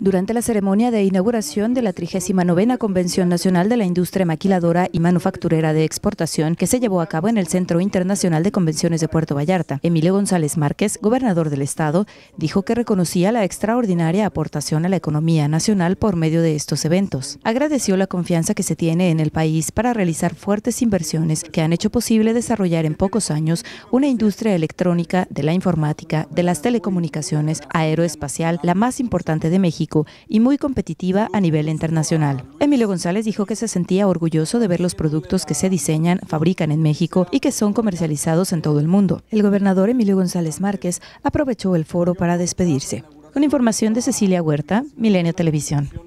Durante la ceremonia de inauguración de la 39 Convención Nacional de la Industria Maquiladora y Manufacturera de Exportación, que se llevó a cabo en el Centro Internacional de Convenciones de Puerto Vallarta, Emilio González Márquez, gobernador del Estado, dijo que reconocía la extraordinaria aportación a la economía nacional por medio de estos eventos. Agradeció la confianza que se tiene en el país para realizar fuertes inversiones que han hecho posible desarrollar en pocos años una industria electrónica, de la informática, de las telecomunicaciones, aeroespacial, la más importante de México México y muy competitiva a nivel internacional. Emilio González dijo que se sentía orgulloso de ver los productos que se diseñan, fabrican en México y que son comercializados en todo el mundo. El gobernador Emilio González Márquez aprovechó el foro para despedirse. Con información de Cecilia Huerta, Milenio Televisión.